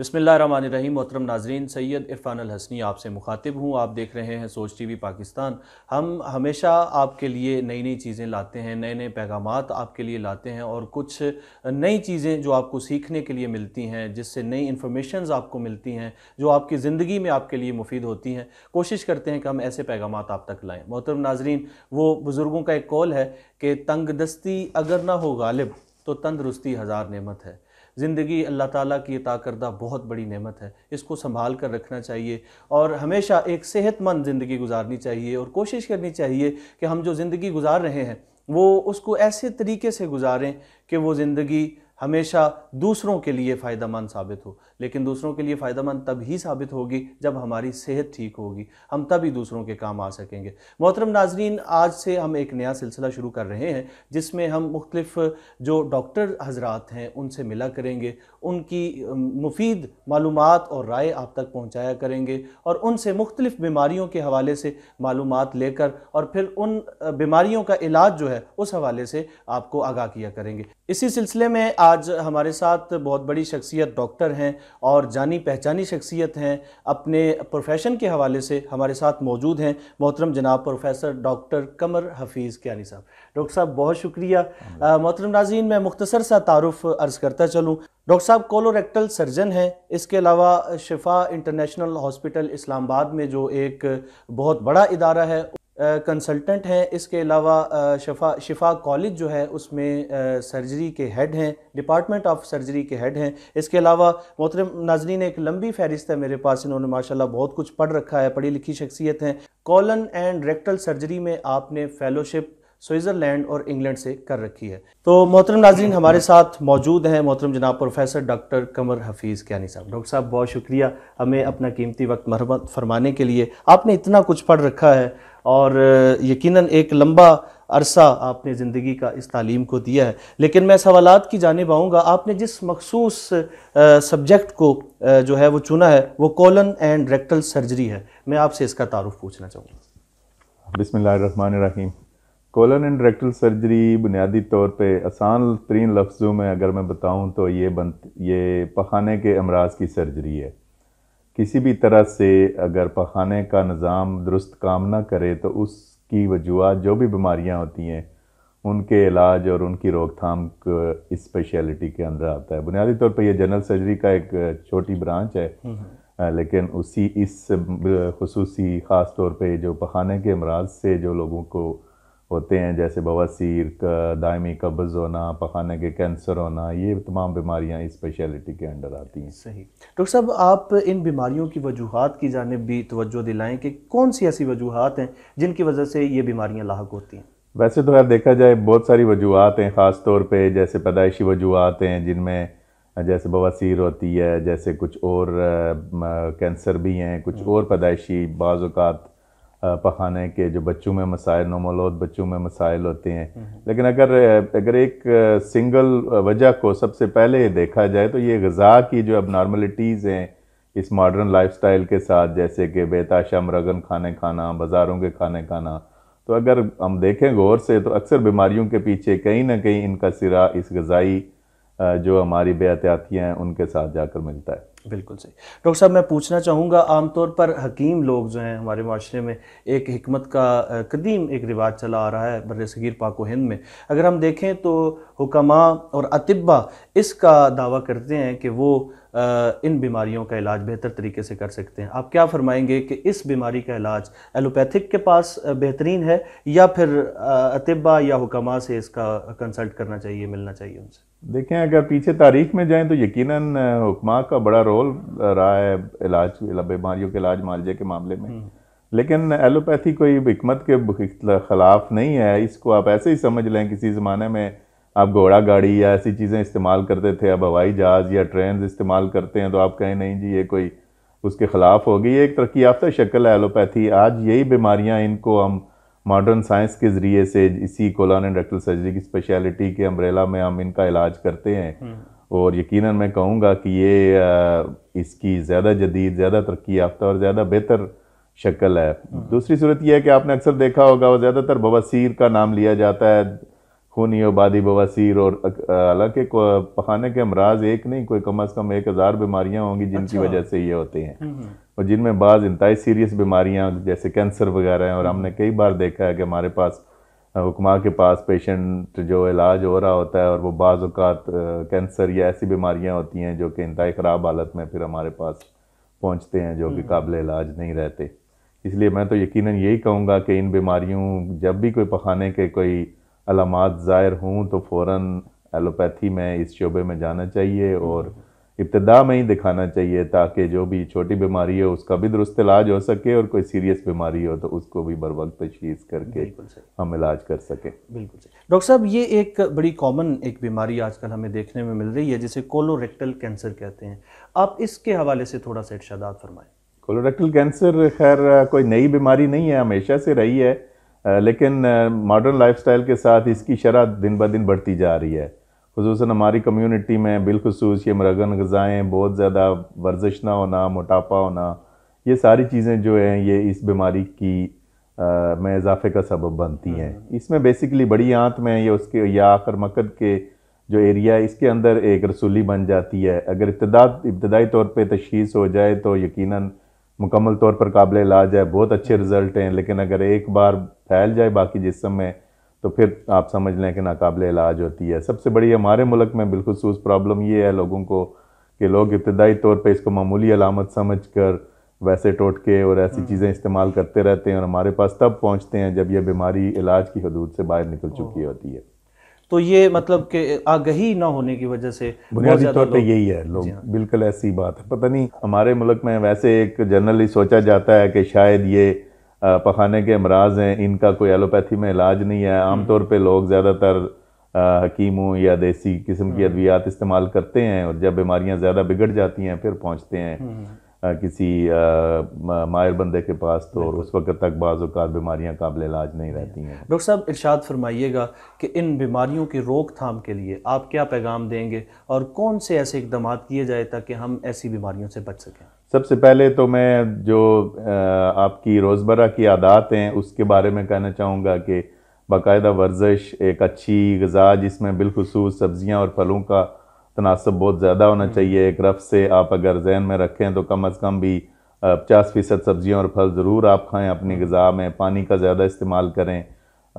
रही मोहतरम नाजरीन सैयद इरफान अल हसनी आपसे मुखातिब हूँ आप देख रहे हैं सोच टी वी पाकिस्तान हम हमेशा आपके लिए नई नई चीज़ें लाते हैं नए नए पैगाम आपके लिए लाते हैं और कुछ नई चीज़ें जो आपको सीखने के लिए मिलती हैं जिससे नई इन्फॉर्मेशन आपको मिलती हैं जो आपकी ज़िंदगी में आपके लिए मुफीद होती हैं कोशिश करते हैं कि हम ऐसे पैगाम आप तक लाएँ मोहतरम नाजरीन वो बुज़ुर्गों का एक कौल है कि तंग दस्ती अगर ना हो गालिब तो तंदरुस्ती हज़ार नमत है ज़िंदगी अल्लाह ताला की ताकरदा बहुत बड़ी नेमत है इसको संभाल कर रखना चाहिए और हमेशा एक सेहतमंद ज़िंदगी गुजारनी चाहिए और कोशिश करनी चाहिए कि हम जो ज़िंदगी गुजार रहे हैं वो उसको ऐसे तरीके से गुजारें कि वो ज़िंदगी हमेशा दूसरों के लिए फ़ायदा साबित हो लेकिन दूसरों के लिए मंद तब ही साबित होगी जब हमारी सेहत ठीक होगी हम तभी दूसरों के काम आ सकेंगे मोहतरम नाजरीन आज से हम एक नया सिलसिला शुरू कर रहे हैं जिसमें हम मुख्तलिफ जो डॉक्टर हजरात हैं उनसे मिला करेंगे उनकी मुफीद मालूम और राय आप तक पहुँचाया करेंगे और उनसे मुख्तलिफ बीमारियों के हवाले से मालूम लेकर और फिर उन बीमारियों का इलाज जो है उस हवाले से आपको आगाह किया करेंगे इसी सिलसिले में आज हमारे साथ बहुत बड़ी शख्सियत डॉक्टर हैं और जानी पहचानी शख्सियत हैं अपने प्रोफेशन के हवाले से हमारे साथ मौजूद हैं मोहतरम जनाब प्रोफेसर डॉक्टर कमर हफीज़ क्यानी साहब डॉक्टर साहब बहुत शुक्रिया मोहतरम नाजीन मैं मुख्तसर सा तारफ़ अर्ज़ करता चलूँ डॉक्टर साहब कोलोरेक्टल सर्जन हैं इसके अलावा शिफा इंटरनेशनल हॉस्पिटल इस्लामाबाद में जो एक बहुत बड़ा इदारा है कंसल्टेंट हैं इसके अलावा शफा शिफा कॉलेज जो है उसमें सर्जरी के हेड हैं डिपार्टमेंट ऑफ सर्जरी के हेड हैं इसके अलावा मोहतरम नाजरीन एक लंबी फहरिस्त है मेरे पास इन्होंने माशाल्लाह बहुत कुछ पढ़ रखा है पढ़ी लिखी शख्सियत हैं कॉलन एंड रेक्टल सर्जरी में आपने फेलोशिप स्विट्ज़रलैंड और इंग्लैंड से कर रखी है तो मोहतरम नाजरीन हमारे साथ मौजूद हैं मोहतरम जनाब प्रोफेसर डॉक्टर कमर हफीज़ क्यानी साहब डॉक्टर साहब बहुत शुक्रिया हमें अपना कीमती वक्त मरम्मत फरमाने के लिए आपने इतना कुछ पढ़ रखा है और यकीनन एक लंबा अरसा आपने ज़िंदगी का इस तालीम को दिया है लेकिन मैं सवालात की जानब आऊँगा आपने जिस मखसूस सब्जेक्ट को जो है वो चुना है वो कॉलन एंड रेक्टल सर्जरी है मैं आपसे इसका तारुफ पूछना चाहूँगा बिसमान रहीम एंड रेक्टल सर्जरी बुनियादी तौर पर आसान तरीन लफ्ज़ों में अगर मैं बताऊँ तो ये बन ये पखाने के अमराज की सर्जरी है किसी भी तरह से अगर पखाने का निज़ाम दुरुस्त काम ना करे तो उसकी वजूहत जो भी बीमारियाँ होती हैं उनके इलाज और उनकी रोकथाम इस स्पेशलिटी के अंदर आता है बुनियादी तौर पर यह जनरल सर्जरी का एक छोटी ब्रांच है हम्म, हम्म। लेकिन उसी इस खसूसी ख़ास तौर पर जो पखाने के अमराज से जो लोगों को होते हैं जैसे बवासीर का दायमी कब्ज़ होना पखाने के कैंसर होना ये तमाम बीमारियाँ इस स्पेशलिटी के अंडर आती हैं सही डॉक्टर साहब आप इन बीमारियों की वजूहत की जानब भी तोज्जो दिलाएं कि कौन सी ऐसी वजूहत हैं जिनकी वजह से ये बीमारियाँ लाक होती हैं वैसे तो यार देखा जाए बहुत सारी वजूहत हैं ख़ास तौर पर जैसे पैदाइशी वजूहत हैं जिनमें जैसे बवासीर होती है जैसे कुछ और कैंसर भी हैं कुछ हम्म। और पैदाइशी बाज़ात पखाने के जो बच्चों में मसाइल नमोलोद बच्चों में मसाइल होते हैं हम्म। लेकिन अगर अगर एक सिंगल वजह को सबसे पहले देखा जाए तो ये गज़ा की जो अब नॉर्मलिटीज़ हैं इस मॉडर्न लाइफस्टाइल के साथ जैसे कि बेताशा मरगन खाने खाना बाज़ारों के खाने खाना तो अगर हम देखें गौर से तो अक्सर बीमारियों के पीछे कहीं ना कहीं इनका सिरा इस गज़ाई जो हमारी बेहतियातियाँ हैं उनके साथ जाकर मिलता है बिल्कुल सही डॉक्टर साहब मैं पूछना चाहूँगा आमतौर पर हकीम लोग जो हैं हमारे माशरे में एक हमत का कदीम एक रिवाज चला आ रहा है बर सगीर पाको हिंद में अगर हम देखें तो हुक्मा और अतबा इसका दावा करते हैं कि वो इन बीमारियों का इलाज बेहतर तरीके से कर सकते हैं आप क्या फरमाएंगे कि इस बीमारी का इलाज एलोपैथिक के पास बेहतरीन है या फिर अतबा या हुकमा से इसका कंसल्ट करना चाहिए मिलना चाहिए उनसे देखें अगर पीछे तारीख में जाएं तो यकीनन हुक्मा का बड़ा रोल रहा है इलाज बीमारियों के इलाज मालजे के मामले में हम्म। लेकिन एलोपैथी कोई हमत के खिलाफ नहीं है इसको आप ऐसे ही समझ लें किसी ज़माने में आप घोड़ा गाड़ी या ऐसी चीज़ें इस्तेमाल करते थे अब हवाई जहाज़ या ट्रेन इस्तेमाल करते हैं तो आप कहें नहीं जी ये कोई उसके ख़िलाफ़ होगी ये एक तरक्याफ्ता शक्ल है एलोपैथी आज यही बीमारियाँ इनको हम मॉडर्न साइंस के ज़रिए से इसी कोलान एंड रेक्टल सर्जरी की स्पेशलिटी के अम्ब्रेला में हम इनका इलाज करते हैं हम्म। और यकीनन मैं कहूँगा कि ये इसकी ज़्यादा जदीद ज़्यादा तरक्की याफ्ता और ज़्यादा बेहतर शक्ल है हम्म। दूसरी सूरत यह है कि आपने अक्सर देखा होगा और ज़्यादातर बवासीर का नाम लिया जाता है खूनी आबादी बवासीर और हालांकि पखाने के अमराज एक नहीं कोई कम अज़ कम एक हज़ार बीमारियाँ होंगी जिनकी अच्छा। वजह से ये होते हैं हम्म, और जिनमें बाज़ इंतई सीरियस बीमारियाँ जैसे कैंसर वगैरह हैं और हमने कई बार देखा है कि हमारे पास हुक्मा के पास पेशेंट जो इलाज हो रहा होता है और वो बाज़ात कैंसर या ऐसी बीमारियाँ होती हैं जो कि इंतई ख़राब हालत में फिर हमारे पास पहुँचते हैं जो कि हम्म। काबिल इलाज नहीं रहते इसलिए मैं तो यकीनन यही कहूँगा कि इन बीमारियों जब भी कोई पखाने के कोई अलामत ज़ाहिर हों तो फ़ौर एलोपैथी में इस शोबे में जाना चाहिए और हम्म। इब्तदा में ही दिखाना चाहिए ताकि जो भी छोटी बीमारी हो उसका भी दुरुस्त इलाज हो सके और कोई सीरियस बीमारी हो तो उसको भी बर वक्त तशीस करके हम इलाज कर सकें बिल्कुल सही डॉक्टर साहब ये एक बड़ी कॉमन एक बीमारी आजकल हमें देखने में मिल रही है जिसे कोलोरेक्टल कैंसर कहते हैं आप इसके हवाले से थोड़ा सा इर्शादात फरमाएँ कोलोरेक्टल कैंसर खैर कोई नई बीमारी नहीं है हमेशा से रही है लेकिन मॉडर्न स्टाइल के साथ इसकी शरह दिन ब दिन बढ़ती जा रही है खसूस हमारी कम्यूनिटी में बिलखसूस ये मरगन गज़ाएँ बहुत ज़्यादा वर्जिश ना होना मोटापा होना ये सारी चीज़ें जो हैं ये इस बीमारी की आ, में इजाफे का सबब बनती हैं हाँ। इसमें बेसिकली बड़ी आंत में या उसके या आखिर मकद के जो एरिया है इसके अंदर एक रसूली बन जाती है अगर इब्तदा इब्तदाई तौर पर तशीस हो जाए तो यकीन मुकम्मल तौर पर काबिल इलाज है बहुत अच्छे रिज़ल्ट हाँ। हैं लेकिन अगर एक बार फैल जाए बाकी जिसम में तो फिर आप समझ लें कि नाकबल इलाज होती है सबसे बड़ी हमारे मुल्क में बिलखसूस प्रॉब्लम ये है लोगों को कि लोग इब्तदाई तौर पर इसको मामूली अलामत समझ कर वैसे टोटके और ऐसी हम्म। चीज़ें इस्तेमाल करते रहते हैं और हमारे पास तब पहुँचते हैं जब यह बीमारी इलाज की हदूद से बाहर निकल चुकी होती है तो ये मतलब कि आगही ना होने की वजह से बुनियादी तौर पे यही है लोग हाँ। बिल्कुल ऐसी बात है पता नहीं हमारे मुल्क में वैसे एक जनरली सोचा जाता है कि शायद ये पखाने के अमराज हैं इनका कोई एलोपैथी में इलाज नहीं है हम्म। आमतौर पर लोग ज़्यादातर हकीमों या देसी किस्म की हम्म। अद्वियात इस्तेमाल करते हैं और जब बीमारियां ज़्यादा बिगड़ जाती हैं फिर पहुंचते हैं आ, हम्म। किसी आ, मायर बंदे के पास तो और उस वक्त तक बाज़ात बीमारियाँ काबिल इलाज नहीं रहती हैं डॉक्टर साहब इर्शाद फरमाइएगा कि इन बीमारियों की रोकथाम के लिए आप क्या पैगाम देंगे और कौन से ऐसे इकदाम किए जाए ताकि हम ऐसी बीमारियों से बच सकें सबसे पहले तो मैं जो आपकी रोज़मर्रा की आदात हैं उसके बारे में कहना चाहूँगा कि बाकायदा वर्जिश एक अच्छी गज़ा जिसमें बिलखसूस सब्ज़ियाँ और फलों का तनासब बहुत ज़्यादा होना हम्म। चाहिए एक रफ़ से आप अगर जहन में रखें तो कम अज़ कम भी पचास फ़ीसद सब्ज़ियाँ और फल ज़रूर आप खाएँ अपनी हम्म। गज़ा में पानी का ज़्यादा इस्तेमाल करें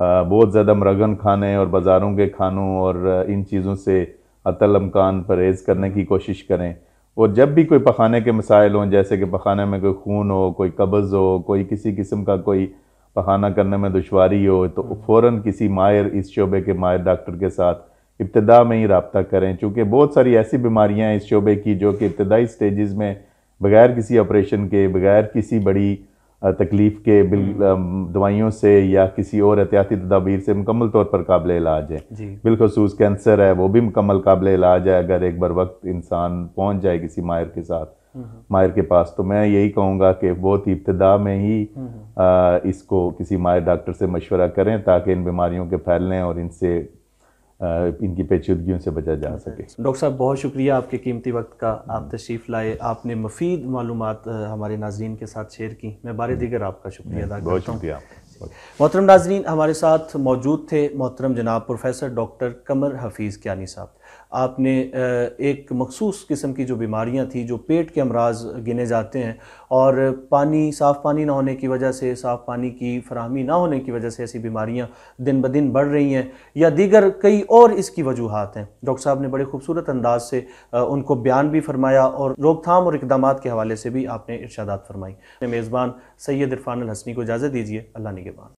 बहुत ज़्यादा मरगन खाने और बाज़ारों के खानों और इन चीज़ों से अतल अमकान परहेज़ करने की कोशिश करें और जब भी कोई पखाने के मसाइल हों जैसे कि पखाने में कोई खून हो कोई कब्ज़ हो कोई किसी किस्म का कोई पखाना करने में दुशारी हो तो हम्म। फ़ौर किसी मायर इस शोबे के मायर डॉक्टर के साथ इब्तदा में ही रबता करें चूँकि बहुत सारी ऐसी बीमारियाँ हैं इस शोबे की जो कि इब्तदाई स्टेज़ में बग़ैर किसी ऑपरेशन के बग़ैर किसी बड़ी तकलीफ़ के बिल हम्म। दवाइयों से या किसी और एहतियाती तदाबीर से मुकम्मल तौर पर काबिल इलाज है बिलखसूस कैंसर है वो भी मुकम्मल काबिल इलाज है अगर एक बर वक्त इंसान पहुँच जाए किसी मायर के साथ हम्म। माहिर के पास तो मैं यही कहूँगा कि बहुत ही इब्तदा में ही आ, हम्म। इसको किसी मायर डॉक्टर से मशवरा करें ताकि इन बीमारियों के फैलने और इनसे इनकी पेचीदगियों से बचा जा सके डॉक्टर साहब बहुत शुक्रिया आपके कीमती वक्त का आप तशरीफ़ लाए आपने मफीद मालूम हमारे नाजरन के साथ शेयर की मैं बार दिगर आपका शुक्रिया अदा बहुत शुक्रिया मोहतरम नाजरीन हमारे साथ मौजूद थे मोहतरम जनाब प्रोफेसर डॉक्टर कमर हफीज़ क्यानी साहब आपने एक मखसूस किस्म की जो बीमारियां थी जो पेट के अमराज गिने जाते हैं और पानी साफ़ पानी ना होने की वजह से साफ़ पानी की फरहमी ना होने की वजह से ऐसी बीमारियां दिन ब दिन बढ़ रही हैं या दीगर कई और इसकी वजूहत हैं डॉक्टर साहब ने बड़े खूबसूरत अंदाज से उनको बयान भी फरमाया और रोकथाम और इकदाम के हवाले से भी आपने इर्शादात फरमाई मेज़बान सैद इरफान हसनी को इजाज़त दीजिए अल्लाह निगेबान